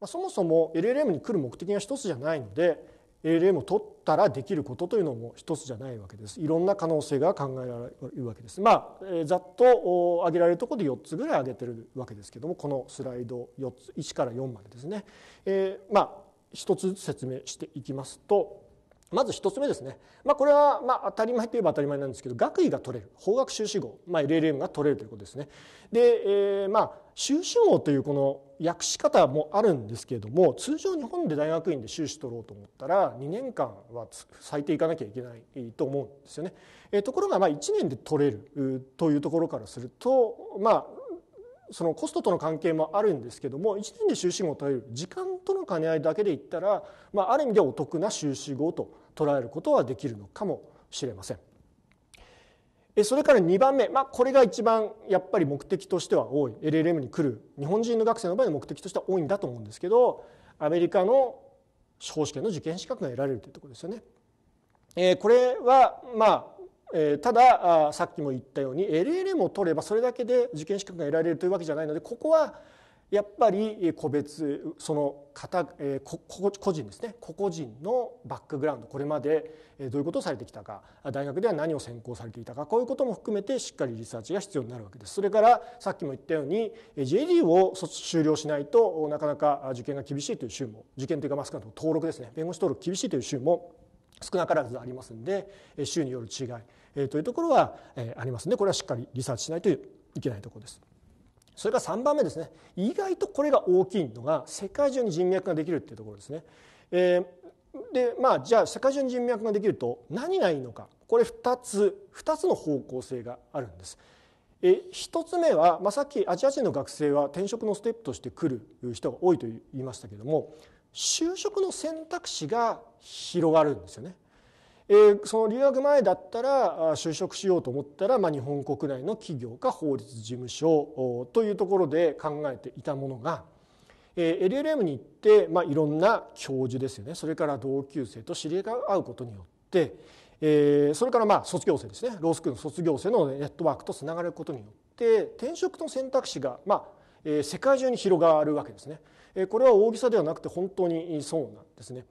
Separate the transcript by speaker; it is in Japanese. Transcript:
Speaker 1: まあ、そもそも LLM に来る目的が一つじゃないので LLM を取ったらできることというのも一つじゃないわけですいろんな可能性が考えられるわけですまあ、えー、ざっと挙げられるところで4つぐらい挙げてるわけですけどもこのスライド4つ1から4までですね、えー、まあ一つずつ説明していきますとまず一つ目ですね、まあ、これはまあ当たり前といえば当たり前なんですけど学位が取れる法学修士号、まあ、LLM が取れるということですね。で、えー、まあ修士号というこの訳し方もあるんですけれども通常日本で大学院で修士取ろうと思ったら2年間は最低いかなきゃいけないと思うんですよね。えー、ところがまあ1年で取れるというところからするとまあそのコストとの関係もあるんですけども1年で修士号を取れる時間との兼ね合いだけで言ったら、まあ、ある意味でお得な修士号と捉えることはできるのかもしれません。それから2番目、まあ、これが一番やっぱり目的としては多い LLM に来る日本人の学生の場合の目的としては多いんだと思うんですけどアメリカの司法試験の受験資格が得られるというところですよね。えこれはまあえたださっきも言ったように LLM を取ればそれだけで受験資格が得られるというわけじゃないのでここはやっぱり個別その方個人ですね個々人のバックグラウンドこれまでどういうことをされてきたか大学では何を専攻されていたかこういうことも含めてしっかりリサーチが必要になるわけですそれからさっきも言ったように JD を終了しないとなかなか受験が厳しいという州も受験というかマスクな登録ですね弁護士登録厳しいという州も少なからずありますんで州による違いというところはありますのでこれはしっかりリサーチしないといけないところです。それから3番目ですね意外とこれが大きいのが世界中に人脈ができるっていうところですね。えー、でまあじゃあ世界中に人脈ができると何がいいのかこれ2つ2つの方向性があるんです。え1つ目は、まあ、さっきアジア人の学生は転職のステップとして来る人が多いと言いましたけども就職の選択肢が広がるんですよね。えー、その留学前だったら就職しようと思ったら、まあ、日本国内の企業か法律事務所というところで考えていたものが、えー、LLM に行って、まあ、いろんな教授ですよねそれから同級生と知り合うことによって、えー、それからまあ卒業生ですねロースクールの卒業生のネットワークとつながることによって転職の選択肢が、まあえー、世界中に広がるわけですね。これは大げさではなくて本当にそうなんですね。